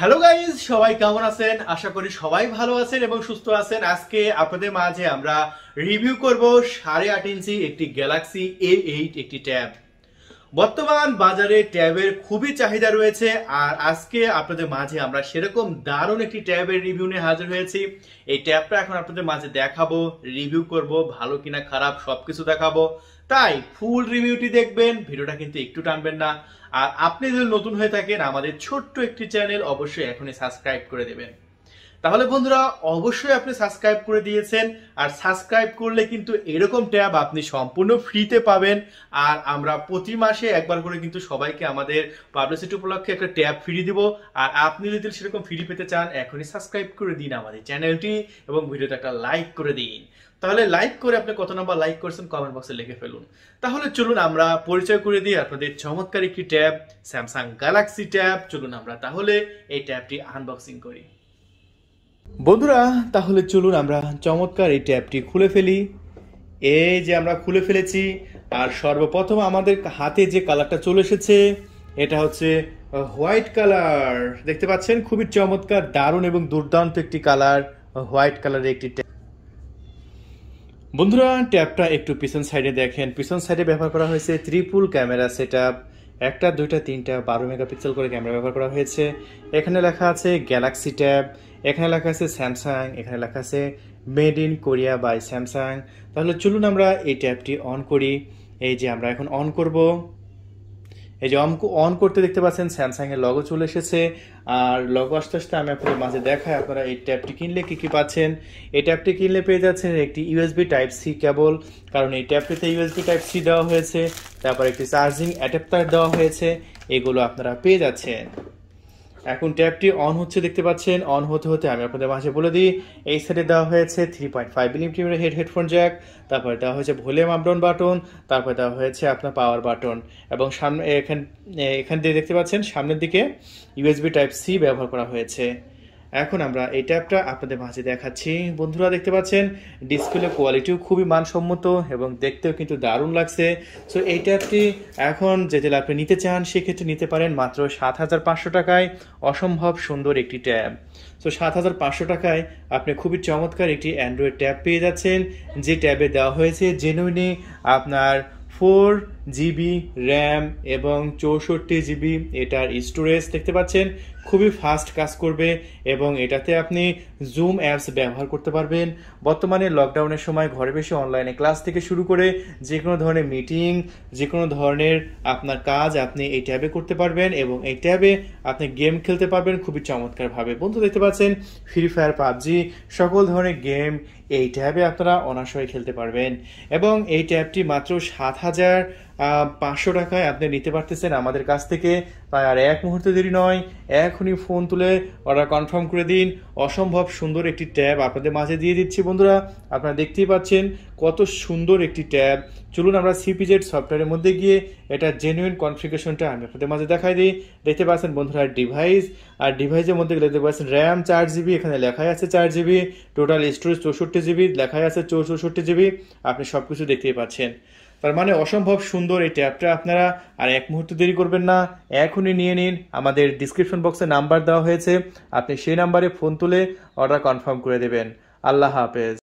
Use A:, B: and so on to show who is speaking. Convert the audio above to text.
A: hello guys সবাই কেমন আছেন আশা করি সবাই ভালো আছেন এবং সুস্থ আছেন আজকে আপনাদের মাঝে আমরা রিভিউ করব সাড়ে আট ইঞ্চি একটি গ্যালাক্সি এ এইট একটি ট্যাব বর্তমান বাজারে ট্যাবের খুবই চাহিদা রয়েছে আর আজকে আপনাদের মাঝে আমরা সেরকম দারুণ একটি ট্যাবের রিভিউ নিয়ে হাজির হয়েছি এই ট্যাবটা এখন আপনাদের মাঝে দেখাবো রিভিউ করব ভালো কিনা খারাপ সব কিছু দেখাবো তাই ফুল রিভিউটি দেখবেন ভিডিওটা কিন্তু একটু টানবেন না আর আপনি যদি নতুন হয়ে থাকেন আমাদের ছোট্ট একটি চ্যানেল অবশ্যই এখনই সাবস্ক্রাইব করে দেবেন তাহলে বন্ধুরা অবশ্যই আপনি সাবস্ক্রাইব করে দিয়েছেন আর সাবস্ক্রাইব করলে কিন্তু এরকম ট্যাব আপনি সম্পূর্ণ ফ্রিতে পাবেন আর আমরা প্রতি মাসে একবার করে কিন্তু সবাইকে আমাদের পাবলিসিটি উপলক্ষে একটা ট্যাব ফ্রি দিব আর আপনি যদি সেরকম ফ্রি পেতে চান এখনই সাবস্ক্রাইব করে দিন আমাদের চ্যানেলটি এবং ভিডিওতে একটা লাইক করে দিন তাহলে লাইক করে আপনি কত নাম্বার লাইক করছেন কমেন্ট বক্সে লিখে ফেলুন তাহলে চলুন আমরা পরিচয় করে দিই আপনাদের চমৎকার একটি ট্যাব স্যামসাং গ্যালাক্সি ট্যাব চলুন আমরা তাহলে এই ট্যাবটি আনবক্সিং করি বন্ধুরা তাহলে চলুন আমরা চমৎকার এই ট্যাবটি খুলে ফেলি এই যে আমরা খুলে ফেলেছি আর সর্বপ্রথম আমাদের হাতে যে কালারটা চলে এসেছে এটা হচ্ছে হোয়াইট কালার দেখতে পাচ্ছেন খুবই চমৎকার দারুণ এবং দুর্দান্ত একটি কালার হোয়াইট কালারের একটি বন্ধুরা ট্যাবটা একটু পিছন সাইডে দেখেন পিছন সাইডে ব্যবহার করা হয়েছে ত্রিপুল ক্যামেরা সেট একটা দুইটা তিনটা বারো মেগাপিক্সেল করে ক্যামেরা ব্যবহার করা হয়েছে এখানে লেখা আছে গ্যালাক্সি ট্যাব এখানে লেখা আছে স্যামসাং এখানে লেখা আছে made in Korea by Samsung তাহলে চলুন আমরা এই ট্যাবটি অন করি এই যে আমরা এখন অন করবো এই যে অন অন করতে দেখতে পাচ্ছেন স্যামসাংয়ের লগো চলে এসেছে আর লগো আস্তে আস্তে আমি আপনাদের মাঝে দেখাই আপনারা এই ট্যাবটি কিনলে কী কী পাচ্ছেন এই ট্যাবটি কিনলে পেয়ে যাচ্ছেন একটি ইউএসবি টাইপ সি কেবল কারণ এই ট্যাবটিতে ইউএসবি টাইপ সি দেওয়া হয়েছে তারপর একটি চার্জিং অ্যাডাপ্টার দেওয়া হয়েছে এগুলো আপনারা পেয়ে যাচ্ছেন এখন ট্যাবটি অন হচ্ছে দেখতে পাচ্ছেন অন হতে হতে আমি আপনাদের মাঝে বলে দিই এই সাইডে দেওয়া হয়েছে থ্রি পয়েন্ট ফাইভ মিলিমিটারের হেড হেডফোন জ্যাক তারপরে দেওয়া হয়েছে ভলিউম আপডাউন বাটন তারপরে দেওয়া হয়েছে আপনার পাওয়ার বাটন এবং সামনে এখান এখান দিয়ে দেখতে পাচ্ছেন সামনের দিকে ইউএসবি টাইপ সি ব্যবহার করা হয়েছে এখন আমরা এই ট্যাবটা আপনাদের মাঝে দেখাচ্ছি বন্ধুরা দেখতে পাচ্ছেন ডিসপ্লে কোয়ালিটিও খুবই মানসম্মত এবং দেখতেও কিন্তু দারুণ লাগছে সো এই ট্যাবটি এখন যে জেলা আপনি নিতে চান সেক্ষেত্রে নিতে পারেন মাত্র সাত হাজার পাঁচশো টাকায় অসম্ভব সুন্দর একটি ট্যাব সো সাত হাজার পাঁচশো টাকায় আপনি খুবই চমৎকার একটি অ্যান্ড্রয়েড ট্যাব পেয়ে যাচ্ছেন যে ট্যাবে দেওয়া হয়েছে জেনুইনি আপনার ফোর জিবি র্যাম এবং চৌষট্টি জিবি এটার স্টোরেজ দেখতে পাচ্ছেন খুবই ফাস্ট কাজ করবে এবং এটাতে আপনি জুম অ্যাপস ব্যবহার করতে পারবেন বর্তমানে লকডাউনের সময় ঘরে বসে অনলাইনে ক্লাস থেকে শুরু করে যে কোনো ধরনের মিটিং যে কোনো ধরনের আপনার কাজ আপনি এই ট্যাবে করতে পারবেন এবং এই ট্যাবে আপনি গেম খেলতে পারবেন খুবই চমৎকারভাবে বন্ধু দেখতে পাচ্ছেন ফ্রি ফায়ার পাবজি সকল ধরনের গেম এই ট্যাবে আপনারা অনাশয় খেলতে পারবেন এবং এই ট্যাবটি মাত্র সাত হাজার পাঁচশো টাকায় আপনি নিতে পারতেছেন আমাদের কাছ থেকে তাই আর এক মুহূর্তে দেরি নয় এখনই ফোন তুলে অর্ডার কনফার্ম করে দিন অসম্ভব সুন্দর একটি ট্যাব আপনাদের মাঝে দিয়ে দিচ্ছি বন্ধুরা আপনারা দেখতেই পাচ্ছেন কত সুন্দর একটি ট্যাব চলুন আমরা সিপিজেড সফটওয়্যারের মধ্যে গিয়ে এটা জেনুইন কনফিগেশনটা আমি আপনাদের মাঝে দেখাই দিই দেখতে পাচ্ছেন বন্ধুরা ডিভাইস আর ডিভাইসের মধ্যে গেলে দেখতে পাচ্ছেন র্যাম চার জিবি এখানে লেখাই আছে চার জিবি টোটাল স্টোরেজ চৌষট্টি জিবি লেখাই আছে চৌষট্টি জিবি আপনি সব কিছু দেখতেই পাচ্ছেন তার মানে অসম্ভব সুন্দর এই ট্যাপটা আপনারা আর এক মুহূর্ত দেরি করবেন না এখনই নিয়ে নিন আমাদের ডিসক্রিপশন বক্সে নাম্বার দেওয়া হয়েছে আপনি সেই নাম্বারে ফোন তুলে অর্ডার কনফার্ম করে দেবেন আল্লাহ হাফেজ